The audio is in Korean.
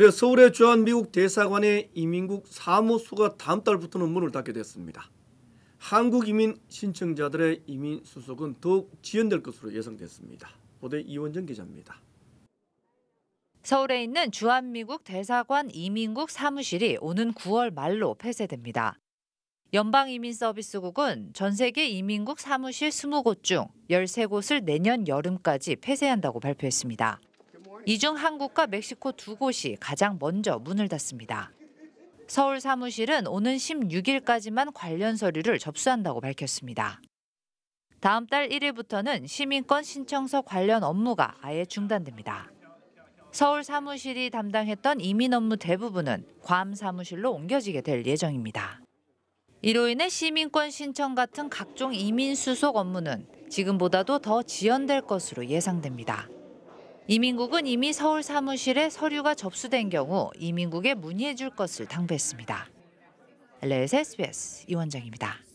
네, 서울의 주한 미국 대사관의 이민국 사무소가 다음 달부터는 문을 닫게 됐습니다. 한국 이민 신청자들의 이민 수속은 더욱 지연될 것으로 예상됐습니다. 보대 이원정 기자입니다. 서울에 있는 주한미국 대사관 이민국 사무실이 오는 9월 말로 폐쇄됩니다. 연방이민서비스국은 전 세계 이민국 사무실 20곳 중 13곳을 내년 여름까지 폐쇄한다고 발표했습니다. 이중 한국과 멕시코 두 곳이 가장 먼저 문을 닫습니다. 서울 사무실은 오는 16일까지만 관련 서류를 접수한다고 밝혔습니다. 다음 달 1일부터는 시민권 신청서 관련 업무가 아예 중단됩니다. 서울 사무실이 담당했던 이민 업무 대부분은 괌 사무실로 옮겨지게 될 예정입니다. 이로 인해 시민권 신청 같은 각종 이민 수속 업무는 지금보다도 더 지연될 것으로 예상됩니다. 이민국은 이미 서울 사무실에 서류가 접수된 경우 이민국에 문의해 줄 것을 당부했습니다. LS SBS 이원정입니다.